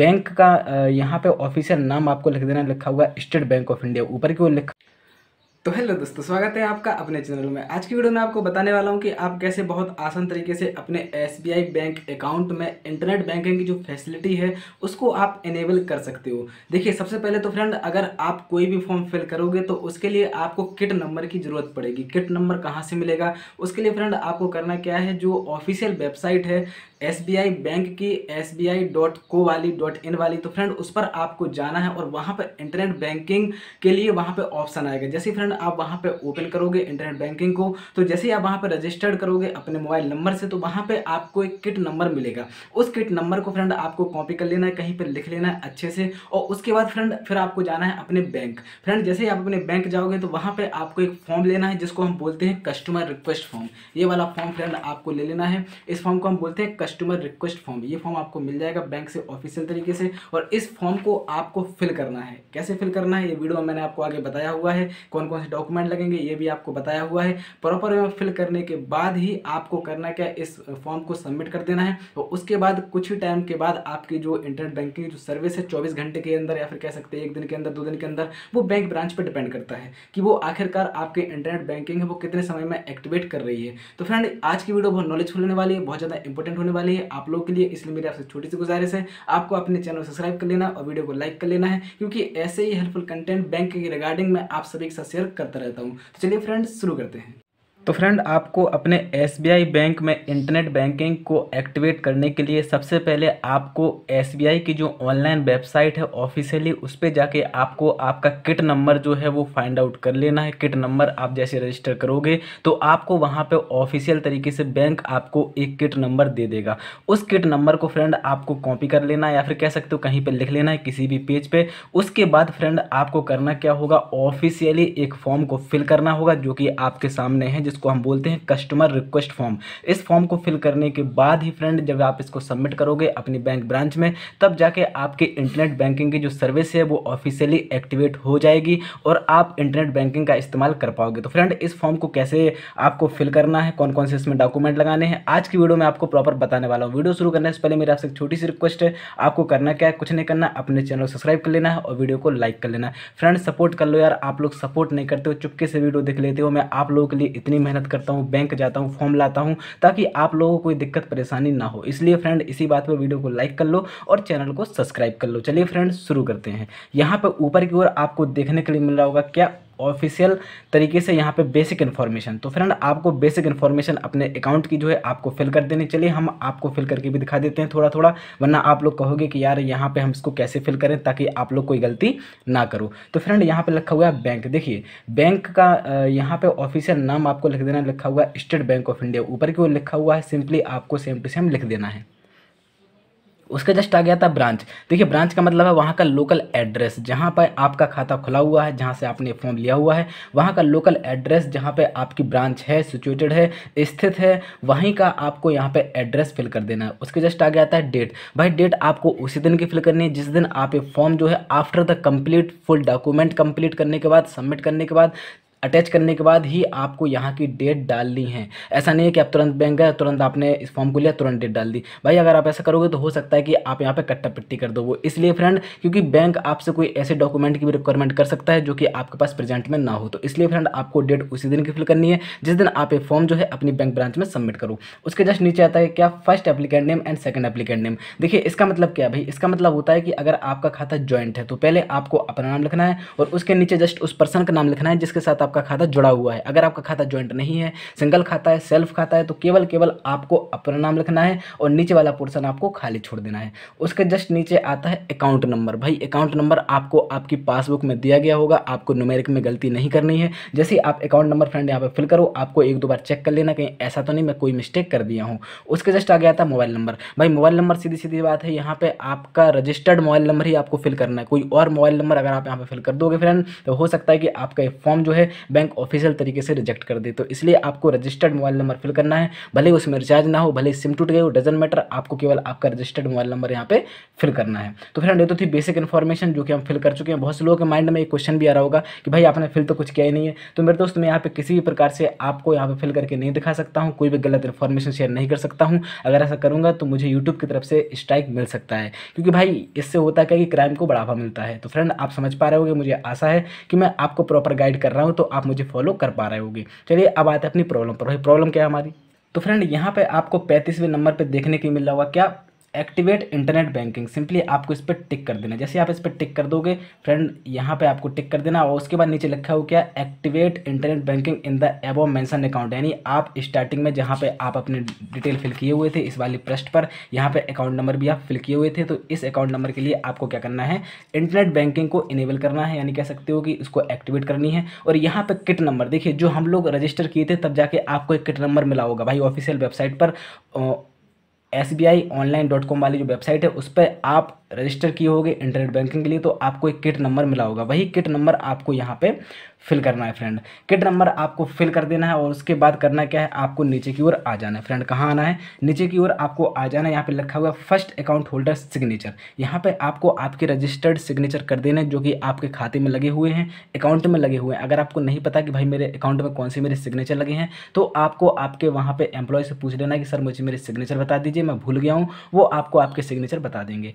bank का यहाँ पे ऑफिशियल नाम आपको लिख देना लिखा हुआ है स्टेट बैंक ऑफ इंडिया ऊपर की ओर लिखा तो हेलो दोस्तों स्वागत है आपका अपने चैनल में आज की वीडियो में आपको बताने वाला हूं कि आप कैसे बहुत आसान तरीके से अपने एस बैंक अकाउंट में इंटरनेट बैंकिंग की जो फैसिलिटी है उसको आप इनेबल कर सकते हो देखिए सबसे पहले तो फ्रेंड अगर आप कोई भी फॉर्म फिल करोगे तो उसके लिए आपको किट नंबर की ज़रूरत पड़ेगी किट नंबर कहाँ से मिलेगा उसके लिए फ्रेंड आपको करना क्या है जो ऑफिशियल वेबसाइट है एस बैंक की एस डॉट को वाली डॉट इन वाली तो फ्रेंड उस पर आपको जाना है और वहाँ पर इंटरनेट बैंकिंग के लिए वहाँ पर ऑप्शन आएगा जैसे फ्रेंड आप वहाँ पर ओपन करोगे इंटरनेट बैंकिंग को तो जैसे ही आप वहाँ पर रजिस्टर्ड करोगे अपने मोबाइल नंबर से तो वहाँ पर आपको एक किट नंबर मिलेगा उस किट नंबर को फ्रेंड आपको कॉपी कर लेना है कहीं पर लिख लेना है अच्छे से और उसके बाद फ्रेंड फिर आपको जाना है अपने बैंक फ्रेंड जैसे ही आप अपने बैंक जाओगे तो वहाँ पर आपको एक फॉर्म लेना है जिसको हम बोलते हैं कस्टमर रिक्वेस्ट फॉर्म ये वाला फॉर्म फ्रेंड आपको ले लेना है इस फॉर्म को हम बोलते हैं कस्टमर रिक्वेस्ट फॉर्म ये फॉर्म आपको मिल जाएगा बैंक से ऑफिशियल तरीके से और इस फॉर्म को आपको फिल करना है कैसे फिल करना है ये वीडियो में मैंने आपको आगे बताया हुआ है कौन कौन से डॉक्यूमेंट लगेंगे ये भी आपको बताया हुआ है प्रॉपर वे फिल करने के बाद ही आपको करना क्या इस फॉर्म को सबमिट कर देना है और उसके बाद कुछ ही टाइम के बाद आपकी जो इंटरनेट बैंकिंग जो सर्विस है चौबीस घंटे के अंदर या फिर कह सकते हैं एक दिन के अंदर दो दिन के अंदर वो बैंक ब्रांच पर डिपेंड करता है कि वो आखिरकार आपके इंटरनेट बैंकिंग है वो कितने समय में एक्टिवेट कर रही है तो फ्रेंड आज की वीडियो बहुत नॉलेजफुल होने वाली है बहुत ज़्यादा इंपॉर्टेंट होने वाली वाली है आप लोग के लिए इसलिए मेरी आपसे छोटी सी गुजारिश है आपको अपने चैनल सब्सक्राइब कर लेना और वीडियो को लाइक कर लेना है क्योंकि ऐसे ही हेल्पफुल कंटेंट बैंक के रिगार्डिंग मैं आप सभी के साथ शेयर करता रहता हूँ तो चलिए फ्रेंड्स शुरू करते हैं तो फ्रेंड आपको अपने एस बैंक में इंटरनेट बैंकिंग को एक्टिवेट करने के लिए सबसे पहले आपको एस की जो ऑनलाइन वेबसाइट है ऑफिशियली उस पर जाके आपको आपका किट नंबर जो है वो फाइंड आउट कर लेना है किट नंबर आप जैसे रजिस्टर करोगे तो आपको वहाँ पे ऑफिशियल तरीके से बैंक आपको एक किट नंबर दे देगा उस किट नंबर को फ्रेंड आपको कॉपी कर लेना है या फिर कह सकते हो कहीं पर लिख लेना है किसी भी पेज पर उसके बाद फ्रेंड आपको करना क्या होगा ऑफिशियली एक फॉर्म को फिल करना होगा जो कि आपके सामने है जिसको हम बोलते हैं कस्टमर रिक्वेस्ट फॉर्म इस फॉर्म को फिल करने के बाद ही फ्रेंड जब आप इसको सबमिट करोगे अपनी बैंक ब्रांच में तब जाके आपके इंटरनेट बैंकिंग की जो सर्विस है वो ऑफिशियली एक्टिवेट हो जाएगी और आप इंटरनेट बैंकिंग का इस्तेमाल कर पाओगे तो फ्रेंड इस फॉर्म को कैसे आपको फिल करना है कौन कौन से इसमें डॉक्यूमेंट लगाने हैं आज की वीडियो में आपको प्रॉपर बताने वाला हूँ वीडियो शुरू करने से पहले मेरी आपसे छोटी सी रिक्वेस्ट है आपको करना क्या है कुछ नहीं करना अपने चैनल सब्सक्राइब कर लेना है और वीडियो को लाइक कर लेना है फ्रेंड सपोर्ट कर लो यार आप लोग सपोर्ट नहीं करते हो चुपके से वीडियो देख लेते हो मैं आप लोगों के लिए इतनी मेहनत करता हूँ बैंक जाता हूँ फॉर्म लाता हूँ ताकि आप लोगों को कोई दिक्कत परेशानी ना हो इसलिए फ्रेंड इसी बात पर वीडियो को लाइक कर लो और चैनल को सब्सक्राइब कर लो चलिए फ्रेंड शुरू करते हैं यहाँ पर ऊपर की ओर आपको देखने के लिए मिल रहा होगा क्या ऑफिशियल तरीके से यहाँ पे बेसिक इन्फॉर्मेशन तो फ्रेंड आपको बेसिक इन्फॉर्मेशन अपने अकाउंट की जो है आपको फिल कर देनी चलिए हम आपको फिल करके भी दिखा देते हैं थोड़ा थोड़ा वरना आप लोग कहोगे कि यार यहाँ पे हम इसको कैसे फिल करें ताकि आप लोग कोई गलती ना करो तो फ्रेंड यहाँ पर लिखा हुआ है बैंक देखिए बैंक का यहाँ पर ऑफिशियल नाम आपको लिख देना लिखा हुआ है स्टेट बैंक ऑफ इंडिया ऊपर की ओर लिखा हुआ है सिंपली आपको सेम टू सेम लिख देना है उसके जस्ट आ गया था ब्रांच देखिए ब्रांच का मतलब है वहाँ का लोकल एड्रेस जहाँ पर आपका खाता खुला हुआ है जहाँ से आपने फॉर्म लिया हुआ है वहाँ का लोकल एड्रेस जहाँ पर आपकी ब्रांच है सिचुएटेड है स्थित है वहीं का आपको यहाँ पर एड्रेस फिल कर देना है उसके जस्ट आ गया था डेट भाई डेट आपको उसी दिन की फिल करनी है जिस दिन आप ये फॉर्म जो है after the complete full document complete करने के बाद सबमिट करने के बाद अटैच करने के बाद ही आपको यहाँ की डेट डालनी है ऐसा नहीं है कि आप तुरंत बैंक गए तुरंत आपने इस फॉर्म को लिया तुरंत डेट डाल दी भाई अगर आप ऐसा करोगे तो हो सकता है कि आप यहाँ पर कट्टा पिट्टी कर दो वो इसलिए फ्रेंड क्योंकि बैंक आपसे कोई ऐसे डॉक्यूमेंट की भी रिक्वायरमेंट कर सकता है जो कि आपके पास प्रेजेंट में ना हो तो इसलिए फ्रेंड आपको डेट उसी दिन की फिल करनी है जिस दिन आप ये फॉर्म जो है अपनी बैंक ब्रांच में सबमिट करो उसके जस्ट नीचे आता है क्या first applicant name and second applicant name देखिए इसका मतलब क्या भाई इसका मतलब होता है कि अगर आपका खाता ज्वाइंट है तो पहले आपको अपना नाम लिखना है और उसके नीचे जस्ट उस पर्सन का नाम लिखना है जिसके साथ आप आपका खाता जुड़ा हुआ है अगर आपका खाता ज्वाइंट नहीं है सिंगल खाता है सेल्फ खाता है तो केवल केवल आपको अपना नाम लिखना है और नीचे वाला पोर्सन आपको खाली छोड़ देना है उसके जस्ट नीचे आता है अकाउंट नंबर भाई अकाउंट नंबर आपको आपकी पासबुक में दिया गया होगा आपको नुमेरिक में गलती नहीं करनी है जैसे आप अकाउंट नंबर फ्रेंड यहाँ पर फिल करो आपको एक दो बार चेक कर लेना कहीं ऐसा तो नहीं मैं कोई मिस्टेक कर दिया हूँ उसके जस्ट आ गया था मोबाइल नंबर भाई मोबाइल नंबर सीधी सीधी बात है यहाँ पर आपका रजिस्टर्ड मोबाइल नंबर ही आपको फिल करना है कोई और मोबाइल नंबर अगर आप यहाँ पर फिल कर दोगे फ्रेंड तो हो सकता है कि आपका फॉर्म जो है बैंक ऑफिशियल तरीके से रिजेक्ट कर दे तो इसलिए आपको रजिस्टर्ड मोबाइल नंबर फिल करना है भले उसमें रिचार्ज ना हो भले सिम टूट गए हो डजेंट मैटर आपको केवल आपका रजिस्टर्ड मोबाइल नंबर यहाँ पे फिल करना है तो फ्रेंड ये तो थी बेसिक इन्फॉर्मेशन जो कि हम फिल कर चुके हैं बहुत से लोगों के माइंड में एक क्वेश्चन भी आ रहा होगा कि भाई आपने फिल तो कुछ किया ही नहीं है तो मेरे दोस्त मैं यहाँ पे किसी भी प्रकार से आपको यहाँ पे फिल करके नहीं दिखा सकता हूँ कोई भी गलत इन्फॉर्मेशन शेयर नहीं कर सकता हूँ अगर ऐसा करूँगा तो मुझे यूट्यूब की तरफ से स्ट्राइक मिल सकता है क्योंकि भाई इससे होता क्या कि क्राइम को बढ़ावा मिलता है तो फ्रेंड आप समझ पा रहे हो मुझे आशा है कि मैं आपको प्रॉपर गाइड कर रहा हूँ तो आप मुझे फॉलो कर पा रहे होगी चलिए अब आते हैं अपनी प्रॉब्लम पर भाई प्रॉब्लम क्या है हमारी तो फ्रेंड यहाँ पे आपको पैंतीसवें नंबर पे देखने के मिल रहा हुआ क्या एक्टिवेट इंटरनेट बैंकिंग सिंपली आपको इस पर टिक कर देना जैसे आप इस पर टिक कर दोगे फ्रेंड यहाँ पे आपको टिक कर देना और उसके बाद नीचे लिखा हो क्या activate internet banking in the above mentioned account यानी आप स्टार्टिंग में जहाँ पे आप अपने डिटेल फिल किए हुए थे इस वाली प्रश्न पर यहाँ पे अकाउंट नंबर भी आप फिल किए हुए थे तो इस अकाउंट नंबर के लिए आपको क्या करना है इंटरनेट बैंकिंग को इनेबल करना है यानी कह सकते हो कि इसको एक्टिवेट करनी है और यहाँ पर किट नंबर देखिए जो हम लोग रजिस्टर किए थे तब जाके आपको एक किट नंबर मिला होगा भाई ऑफिशियल वेबसाइट पर S B I online dot com वाली जो वेबसाइट है उस पर आप रजिस्टर किए होगे इंटरनेट बैंकिंग के लिए तो आपको एक किट नंबर मिला होगा वही किट नंबर आपको यहाँ पे फिल करना है फ्रेंड किट नंबर आपको फिल कर देना है और उसके बाद करना क्या है आपको नीचे की ओर आ जाना है फ्रेंड कहाँ आना है नीचे की ओर आपको आ जाना है यहाँ पे लिखा हुआ है फर्स्ट अकाउंट होल्डर सिग्नेचर यहाँ पे आपको आपके रजिस्टर्ड सिग्नेचर कर देना है जो कि आपके खाते में लगे हुए हैं अकाउंट में लगे हुए हैं अगर आपको नहीं पता कि भाई मेरे अकाउंट में कौन से मेरे सिग्नेचर लगे हैं तो आपको आपके वहाँ पर एम्प्लॉय से पूछ लेना कि सर मुझे मेरे सिग्नेचर बता दीजिए मैं भूल गया हूँ वो आपको आपके सिग्नेचर बता देंगे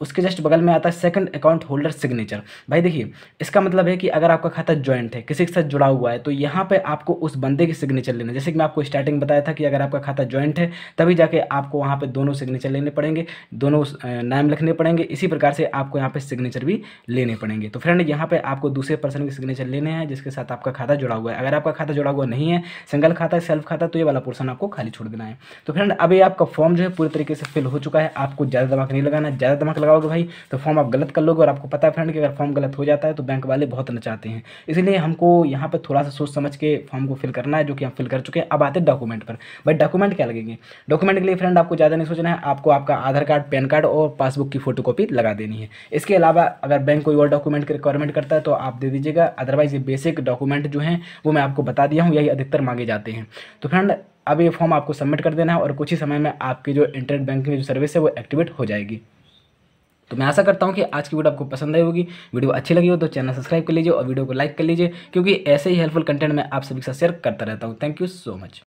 उसके जस्ट बगल में आता है सेकंड अकाउंट होल्डर सिग्नेचर भाई देखिए इसका मतलब है कि अगर आपका खाता ज्वाइंट है किसी के साथ जुड़ा हुआ है तो यहाँ पे आपको उस बंदे की सिग्नेचर लेना जैसे कि मैं आपको स्टार्टिंग बताया था कि अगर आपका खाता ज्वाइंट है तभी जाके आपको वहाँ पे दोनों सिग्नेचर लेने पड़ेंगे दोनों नाम लिखने पड़ेंगे इसी प्रकार से आपको यहाँ पर सिग्नेचर भी लेने पड़ेंगे तो फ्रेंड यहाँ पर आपको दूसरे पर्सन के सिग्नेचर लेने हैं जिसके साथ आपका खाता जुड़ा हुआ है अगर आपका खाता जुड़ा हुआ नहीं है सिंगल खाता सेल्फ खाता तो ये वाला पोर्सन आपको खाली छोड़ देना है तो फ्रेंड अभी आपका फॉर्म जो है पूरी तरीके से फिल हो चुका है आपको ज़्यादा दमक नहीं लगाना ज़्यादा दिमाग लगाओगे भाई तो फॉर्म आप गलत कर लोगे और आपको पता है फ्रेंड कि अगर फॉर्म गलत हो जाता है तो बैंक वाले बहुत नचाते हैं इसलिए हमको यहाँ पर थोड़ा सा सोच समझ के फॉर्म को फिल करना है जो कि हम फिल कर चुके हैं अब आते हैं डॉक्यूमेंट पर भाई डॉक्यूमेंट क्या लगेंगे डॉक्यूमेंट के लिए फ्रेंड आपको ज़्यादा नहीं सोचना है आपको आपका आधार कार्ड पैन कार्ड और पासबुक की फोटो लगा देनी है इसके अलावा अगर बैंक कोई और डॉक्यूमेंट की रिक्वायरमेंट करता है तो आप दे दीजिएगा अदरवाइज़ ये बेसिक डॉक्यूमेंट जो हैं वो मैं आपको बता दिया हूँ यही अधिकतर मांगे जाते हैं तो फ्रेंड अब ये फॉर्म आपको सबमिट कर देना है और कुछ ही समय में आपकी जो इंटरनेट बैंकिंग जो सर्विस है वो एक्टिवेट हो जाएगी तो मैं आशा करता हूँ कि आज की वीडियो आपको पसंद आई होगी वीडियो अच्छी लगी हो तो चैनल सब्सक्राइब कर लीजिए और वीडियो को लाइक कर लीजिए क्योंकि ऐसे ही हेल्पफुल कंटेंट मैं आप सभी के साथ शेयर करता रहता हूँ थैंक यू सो मच